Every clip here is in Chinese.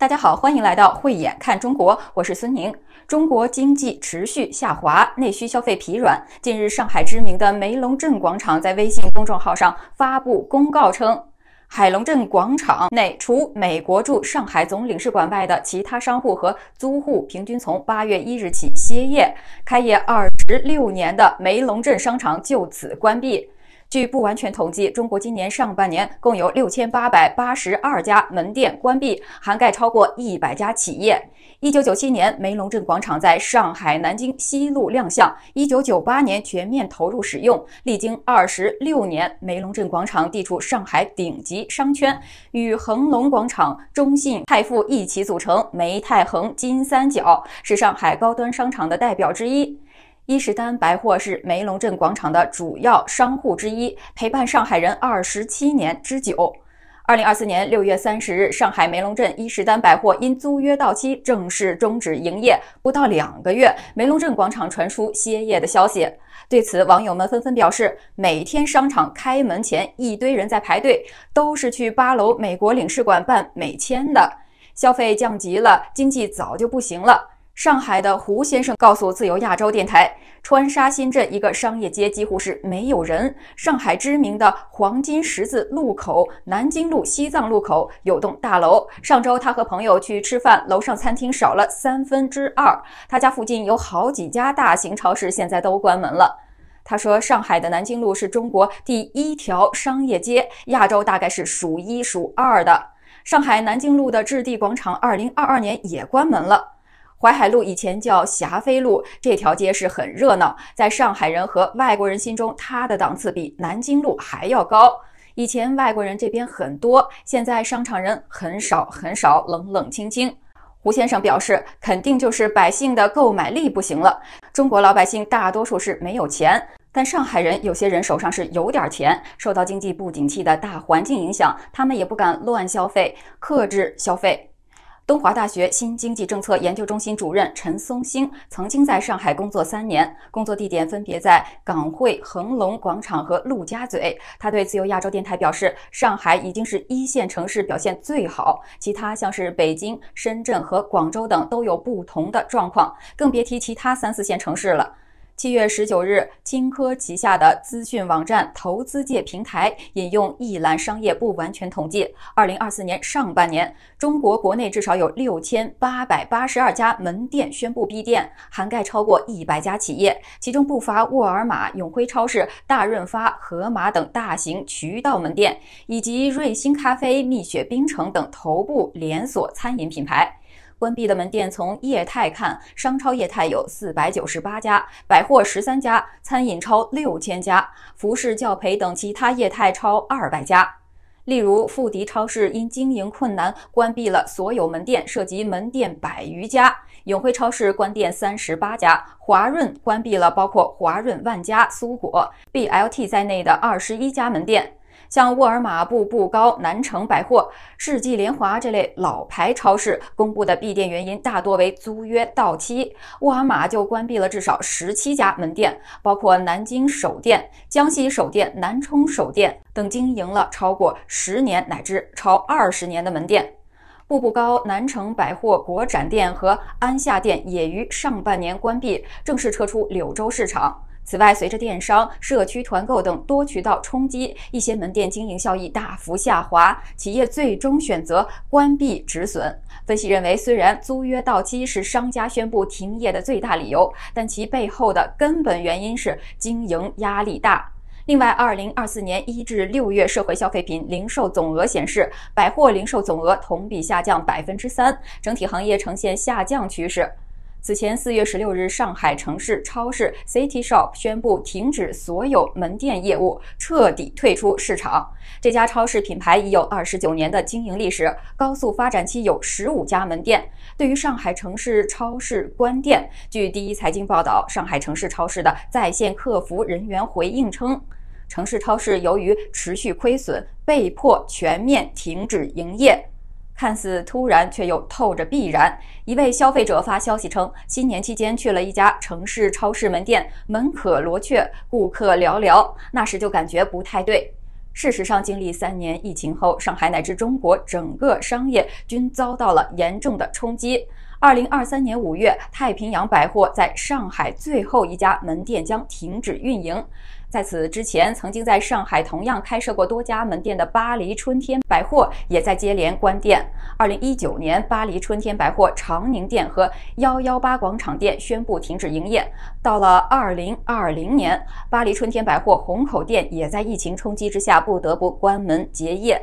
大家好，欢迎来到慧眼看中国，我是孙宁。中国经济持续下滑，内需消费疲软。近日，上海知名的梅龙镇广场在微信公众号上发布公告称，海龙镇广场内除美国驻上海总领事馆外的其他商户和租户平均从八月一日起歇业，开业二十六年的梅龙镇商场就此关闭。据不完全统计，中国今年上半年共有六千八百八十二家门店关闭，涵盖超过一百家企业。一九九七年，梅龙镇广场在上海南京西路亮相，一九九八年全面投入使用。历经二十六年，梅龙镇广场地处上海顶级商圈，与恒隆广场、中信泰富一起组成“梅泰恒金三角”，是上海高端商场的代表之一。伊势丹百货是梅龙镇广场的主要商户之一，陪伴上海人二十七年之久。二零二四年六月三十日，上海梅龙镇伊势丹百货因租约到期正式终止营业。不到两个月，梅龙镇广场传出歇业的消息。对此，网友们纷纷表示：每天商场开门前，一堆人在排队，都是去八楼美国领事馆办美签的。消费降级了，经济早就不行了。上海的胡先生告诉自由亚洲电台，川沙新镇一个商业街几乎是没有人。上海知名的黄金十字路口——南京路西藏路口有栋大楼。上周他和朋友去吃饭，楼上餐厅少了三分之二。他家附近有好几家大型超市，现在都关门了。他说，上海的南京路是中国第一条商业街，亚洲大概是数一数二的。上海南京路的置地广场，二零二二年也关门了。淮海路以前叫霞飞路，这条街是很热闹，在上海人和外国人心中，它的档次比南京路还要高。以前外国人这边很多，现在商场人很少很少，冷冷清清。胡先生表示，肯定就是百姓的购买力不行了。中国老百姓大多数是没有钱，但上海人有些人手上是有点钱，受到经济不景气的大环境影响，他们也不敢乱消费，克制消费。东华大学新经济政策研究中心主任陈松兴曾经在上海工作三年，工作地点分别在港汇恒隆广场和陆家嘴。他对自由亚洲电台表示，上海已经是一线城市表现最好，其他像是北京、深圳和广州等都有不同的状况，更别提其他三四线城市了。七月十九日，金科旗下的资讯网站、投资界平台引用《一览商业》不完全统计，二零二四年上半年，中国国内至少有六千八百八十二家门店宣布闭店，涵盖超过一百家企业，其中不乏沃尔玛、永辉超市、大润发、盒马等大型渠道门店，以及瑞星咖啡、蜜雪冰城等头部连锁餐饮品牌。关闭的门店从业态看，商超业态有四百九十八家，百货十三家，餐饮超六千家，服饰、教培等其他业态超二百家。例如，富迪超市因经营困难关闭了所有门店，涉及门店百余家；永辉超市关店三十八家，华润关闭了包括华润万家、苏果、B L T 在内的二十一家门店。像沃尔玛、步步高、南城百货、世纪联华这类老牌超市公布的闭店原因，大多为租约到期。沃尔玛就关闭了至少十七家门店，包括南京首店、江西首店、南充首店等经营了超过十年乃至超二十年的门店。步步高南城百货国展店和安夏店也于上半年关闭，正式撤出柳州市场。此外，随着电商、社区团购等多渠道冲击，一些门店经营效益大幅下滑，企业最终选择关闭止损。分析认为，虽然租约到期是商家宣布停业的最大理由，但其背后的根本原因是经营压力大。另外，二零二四年一至六月社会消费品零售总额显示，百货零售总额同比下降百分之三，整体行业呈现下降趋势。此前，四月十六日，上海城市超市 City Shop 宣布停止所有门店业务，彻底退出市场。这家超市品牌已有二十九年的经营历史，高速发展期有十五家门店。对于上海城市超市关店，据第一财经报道，上海城市超市的在线客服人员回应称，城市超市由于持续亏损，被迫全面停止营业。看似突然，却又透着必然。一位消费者发消息称，新年期间去了一家城市超市门店，门可罗雀，顾客寥寥。那时就感觉不太对。事实上，经历三年疫情后，上海乃至中国整个商业均遭到了严重的冲击。二零二三年五月，太平洋百货在上海最后一家门店将停止运营。在此之前，曾经在上海同样开设过多家门店的巴黎春天百货也在接连关店。二零一九年，巴黎春天百货长宁店和幺幺八广场店宣布停止营业。到了二零二零年，巴黎春天百货虹口店也在疫情冲击之下不得不关门结业。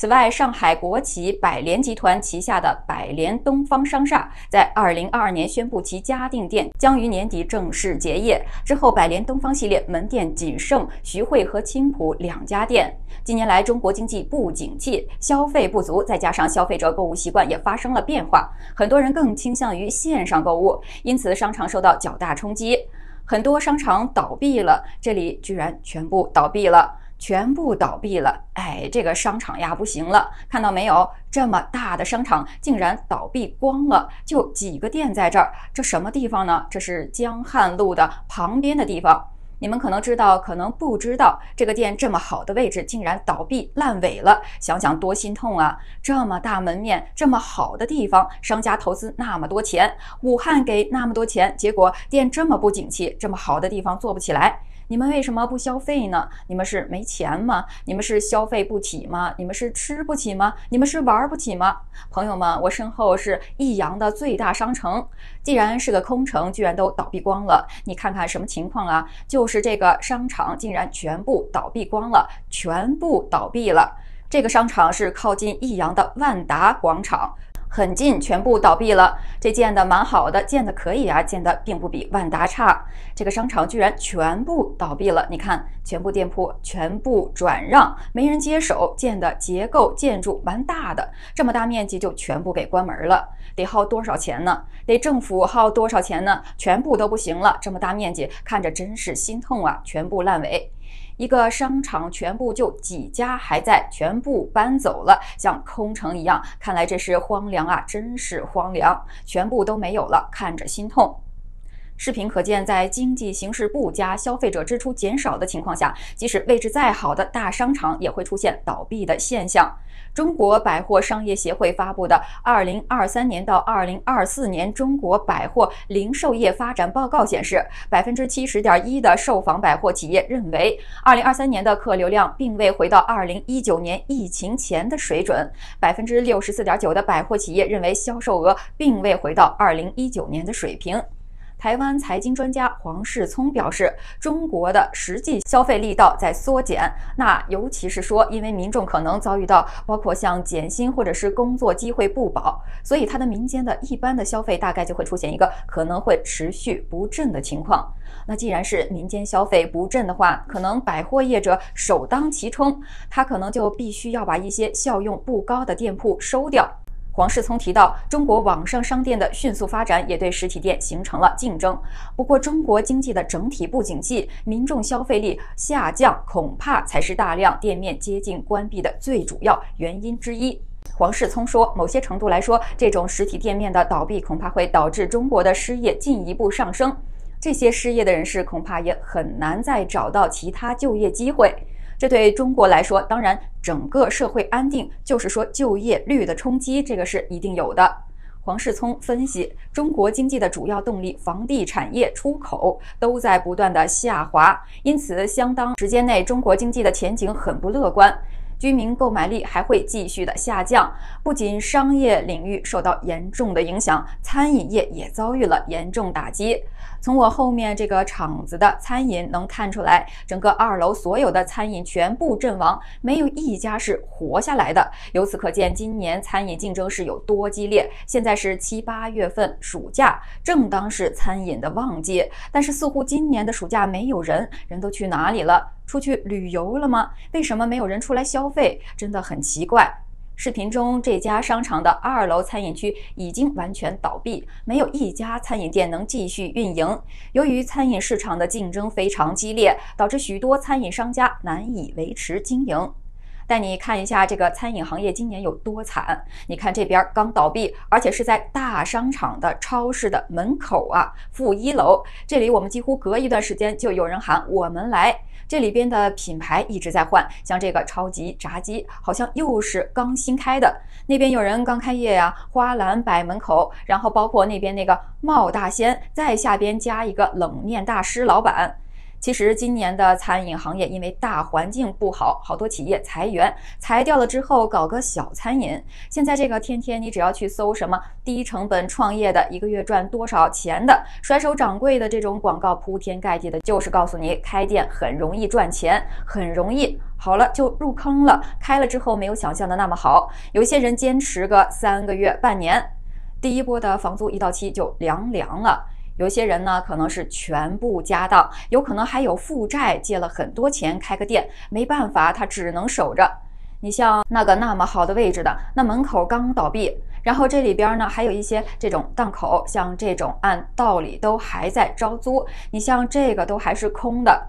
此外，上海国企百联集团旗下的百联东方商厦，在二零二二年宣布其嘉定店将于年底正式结业。之后，百联东方系列门店仅剩徐汇和青浦两家店。近年来，中国经济不景气，消费不足，再加上消费者购物习惯也发生了变化，很多人更倾向于线上购物，因此商场受到较大冲击，很多商场倒闭了。这里居然全部倒闭了。全部倒闭了，哎，这个商场呀不行了，看到没有？这么大的商场竟然倒闭光了，就几个店在这儿。这什么地方呢？这是江汉路的旁边的地方。你们可能知道，可能不知道，这个店这么好的位置竟然倒闭烂尾了，想想多心痛啊！这么大门面，这么好的地方，商家投资那么多钱，武汉给那么多钱，结果店这么不景气，这么好的地方做不起来。你们为什么不消费呢？你们是没钱吗？你们是消费不起吗？你们是吃不起吗？你们是玩不起吗？朋友们，我身后是益阳的最大商城，既然是个空城，居然都倒闭光了。你看看什么情况啊？就是这个商场竟然全部倒闭光了，全部倒闭了。这个商场是靠近益阳的万达广场。很近，全部倒闭了。这建的蛮好的，建的可以啊，建的并不比万达差。这个商场居然全部倒闭了，你看，全部店铺全部转让，没人接手。建的结构建筑蛮大的，这么大面积就全部给关门了，得耗多少钱呢？得政府耗多少钱呢？全部都不行了，这么大面积，看着真是心痛啊，全部烂尾。一个商场全部就几家还在，全部搬走了，像空城一样。看来这是荒凉啊，真是荒凉，全部都没有了，看着心痛。视频可见，在经济形势不佳、消费者支出减少的情况下，即使位置再好的大商场也会出现倒闭的现象。中国百货商业协会发布的《二零二三年到二零二四年中国百货零售业发展报告》显示，百分之七十点一的受访百货企业认为，二零二三年的客流量并未回到二零一九年疫情前的水准；百分之六十四点九的百货企业认为，销售额并未回到二零一九年的水平。台湾财经专家黄世聪表示，中国的实际消费力道在缩减。那尤其是说，因为民众可能遭遇到包括像减薪或者是工作机会不保，所以他的民间的一般的消费大概就会出现一个可能会持续不振的情况。那既然是民间消费不振的话，可能百货业者首当其冲，他可能就必须要把一些效用不高的店铺收掉。黄世聪提到，中国网上商店的迅速发展也对实体店形成了竞争。不过，中国经济的整体不景气，民众消费力下降，恐怕才是大量店面接近关闭的最主要原因之一。黄世聪说，某些程度来说，这种实体店面的倒闭恐怕会导致中国的失业进一步上升。这些失业的人士恐怕也很难再找到其他就业机会。这对中国来说，当然整个社会安定，就是说就业率的冲击，这个是一定有的。黄世聪分析，中国经济的主要动力——房地产业、出口，都在不断的下滑，因此相当时间内中国经济的前景很不乐观。居民购买力还会继续的下降，不仅商业领域受到严重的影响，餐饮业也遭遇了严重打击。从我后面这个厂子的餐饮能看出来，整个二楼所有的餐饮全部阵亡，没有一家是活下来的。由此可见，今年餐饮竞争是有多激烈。现在是七八月份暑假，正当是餐饮的旺季，但是似乎今年的暑假没有人，人都去哪里了？出去旅游了吗？为什么没有人出来消费？真的很奇怪。视频中这家商场的二楼餐饮区已经完全倒闭，没有一家餐饮店能继续运营。由于餐饮市场的竞争非常激烈，导致许多餐饮商家难以维持经营。带你看一下这个餐饮行业今年有多惨！你看这边刚倒闭，而且是在大商场的超市的门口啊，负一楼。这里我们几乎隔一段时间就有人喊“我们来”。这里边的品牌一直在换，像这个超级炸鸡，好像又是刚新开的。那边有人刚开业呀，花篮摆门口，然后包括那边那个冒大仙，在下边加一个冷面大师老板。其实今年的餐饮行业因为大环境不好，好多企业裁员，裁掉了之后搞个小餐饮。现在这个天天你只要去搜什么低成本创业的，一个月赚多少钱的甩手掌柜的这种广告铺天盖地的，就是告诉你开店很容易赚钱，很容易。好了，就入坑了，开了之后没有想象的那么好。有些人坚持个三个月半年，第一波的房租一到期就凉凉了。有些人呢，可能是全部家当，有可能还有负债，借了很多钱开个店，没办法，他只能守着。你像那个那么好的位置的，那门口刚倒闭，然后这里边呢还有一些这种档口，像这种按道理都还在招租，你像这个都还是空的。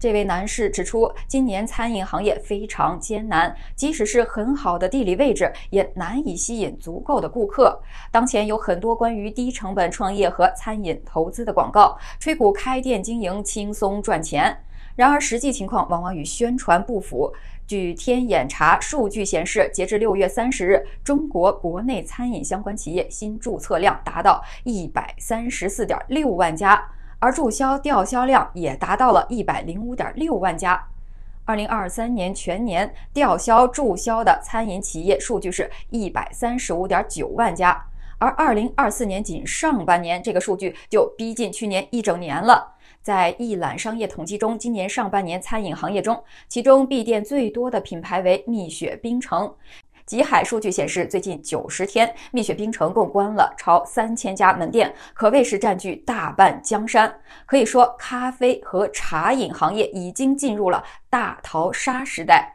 这位男士指出，今年餐饮行业非常艰难，即使是很好的地理位置，也难以吸引足够的顾客。当前有很多关于低成本创业和餐饮投资的广告，吹鼓开店经营轻松赚钱。然而，实际情况往往与宣传不符。据天眼查数据显示，截至六月三十日，中国国内餐饮相关企业新注册量达到一百三十四点六万家。而注销、吊销量也达到了一百零五点六万家。二零二三年全年吊销、注销的餐饮企业数据是一百三十五点九万家，而二零二四年仅上半年，这个数据就逼近去年一整年了。在一揽商业统计中，今年上半年餐饮行业中，其中闭店最多的品牌为蜜雪冰城。极海数据显示，最近九十天，蜜雪冰城共关了超三千家门店，可谓是占据大半江山。可以说，咖啡和茶饮行业已经进入了大逃杀时代。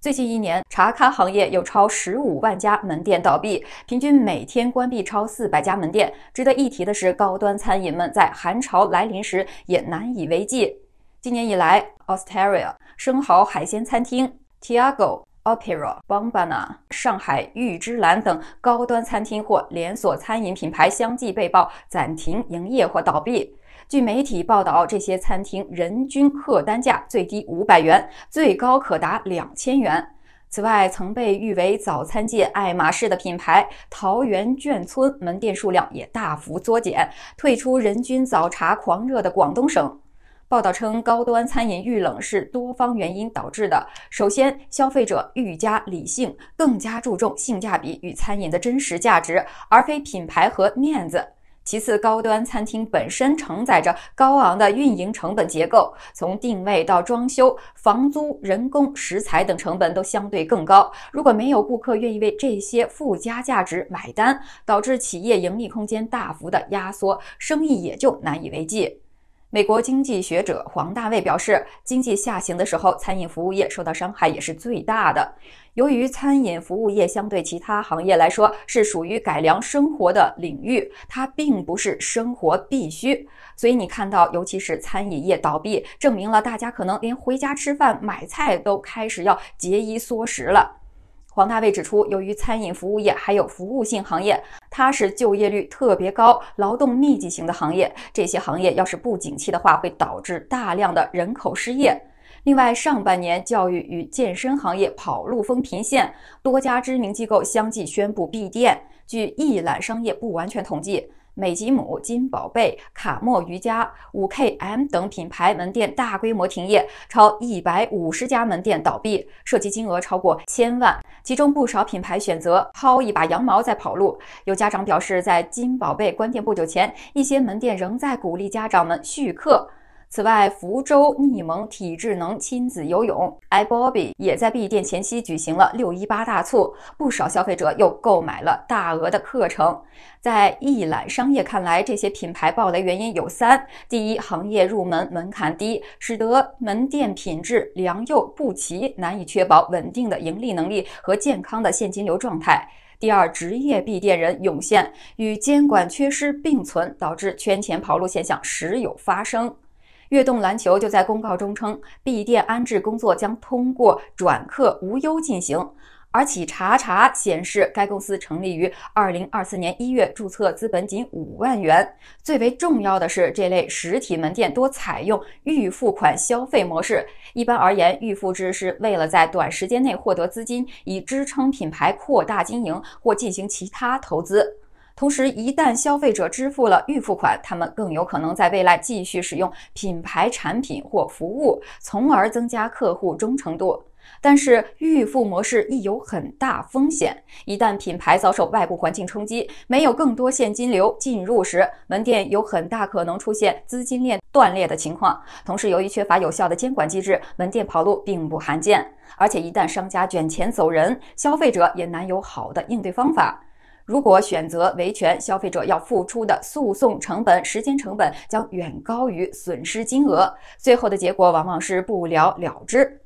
最近一年，茶咖行业有超十五万家门店倒闭，平均每天关闭超四百家门店。值得一提的是，高端餐饮们在寒潮来临时也难以为继。今年以来 a u s t r a i a 生蚝海鲜餐厅 Tiago。Opera、Bombana、上海玉芝兰等高端餐厅或连锁餐饮品牌相继被曝暂停营业或倒闭。据媒体报道，这些餐厅人均客单价最低五百元，最高可达两千元。此外，曾被誉为早餐界爱马仕的品牌桃园眷村门店数量也大幅缩减，退出人均早茶狂热的广东省。报道称，高端餐饮遇冷是多方原因导致的。首先，消费者愈加理性，更加注重性价比与餐饮的真实价值，而非品牌和面子。其次，高端餐厅本身承载着高昂的运营成本结构，从定位到装修、房租、人工、食材等成本都相对更高。如果没有顾客愿意为这些附加价值买单，导致企业盈利空间大幅的压缩，生意也就难以为继。美国经济学者黄大卫表示，经济下行的时候，餐饮服务业受到伤害也是最大的。由于餐饮服务业相对其他行业来说是属于改良生活的领域，它并不是生活必须。所以你看到，尤其是餐饮业倒闭，证明了大家可能连回家吃饭、买菜都开始要节衣缩食了。黄大卫指出，由于餐饮服务业还有服务性行业，它是就业率特别高、劳动密集型的行业。这些行业要是不景气的话，会导致大量的人口失业。另外，上半年教育与健身行业跑路风频现，多家知名机构相继宣布闭店。据一览商业不完全统计，美吉姆、金宝贝、卡莫瑜伽、五 K M 等品牌门店大规模停业，超一百五十家门店倒闭，涉及金额超过千万。其中不少品牌选择薅一把羊毛再跑路。有家长表示，在金宝贝关店不久前，一些门店仍在鼓励家长们续课。此外，福州逆蒙体智能亲子游泳 i Bobby 也在闭店前夕举行了六一八大促，不少消费者又购买了大额的课程。在一览商业看来，这些品牌暴雷原因有三：第一，行业入门门槛低，使得门店品质良莠不齐，难以确保稳定的盈利能力和健康的现金流状态；第二，职业闭店人涌现，与监管缺失并存，导致圈钱跑路现象时有发生。悦动篮球就在公告中称，闭店安置工作将通过转客无忧进行。而企查查显示，该公司成立于二零二四年一月，注册资本仅五万元。最为重要的是，这类实体门店多采用预付款消费模式。一般而言，预付制是为了在短时间内获得资金，以支撑品牌扩大经营或进行其他投资。同时，一旦消费者支付了预付款，他们更有可能在未来继续使用品牌产品或服务，从而增加客户忠诚度。但是，预付模式亦有很大风险。一旦品牌遭受外部环境冲击，没有更多现金流进入时，门店有很大可能出现资金链断裂的情况。同时，由于缺乏有效的监管机制，门店跑路并不罕见。而且，一旦商家卷钱走人，消费者也难有好的应对方法。如果选择维权，消费者要付出的诉讼成本、时间成本将远高于损失金额，最后的结果往往是不了了之。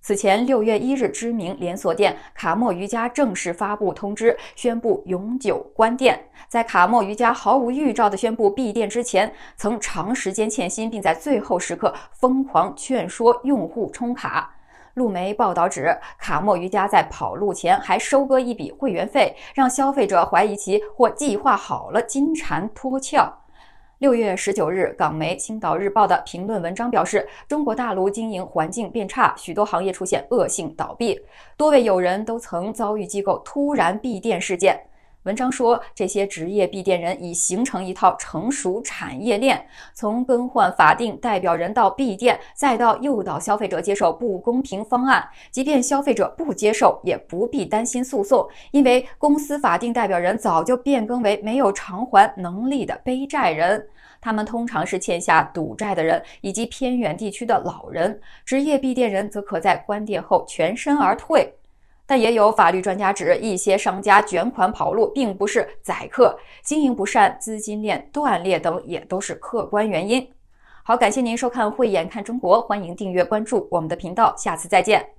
此前，六月一日，知名连锁店卡莫瑜伽正式发布通知，宣布永久关店。在卡莫瑜伽毫无预兆地宣布闭店之前，曾长时间欠薪，并在最后时刻疯狂劝说用户充卡。路媒报道指，卡莫瑜伽在跑路前还收割一笔会员费，让消费者怀疑其或计划好了金蝉脱壳。六月十九日，港媒《青岛日报》的评论文章表示，中国大陆经营环境变差，许多行业出现恶性倒闭，多位友人都曾遭遇机构突然闭店事件。文章说，这些职业闭店人已形成一套成熟产业链，从更换法定代表人到闭店，再到诱导消费者接受不公平方案，即便消费者不接受，也不必担心诉讼，因为公司法定代表人早就变更为没有偿还能力的背债人。他们通常是欠下赌债的人，以及偏远地区的老人。职业闭店人则可在关店后全身而退。但也有法律专家指，一些商家卷款跑路，并不是宰客，经营不善、资金链断裂等也都是客观原因。好，感谢您收看《慧眼看中国》，欢迎订阅关注我们的频道，下次再见。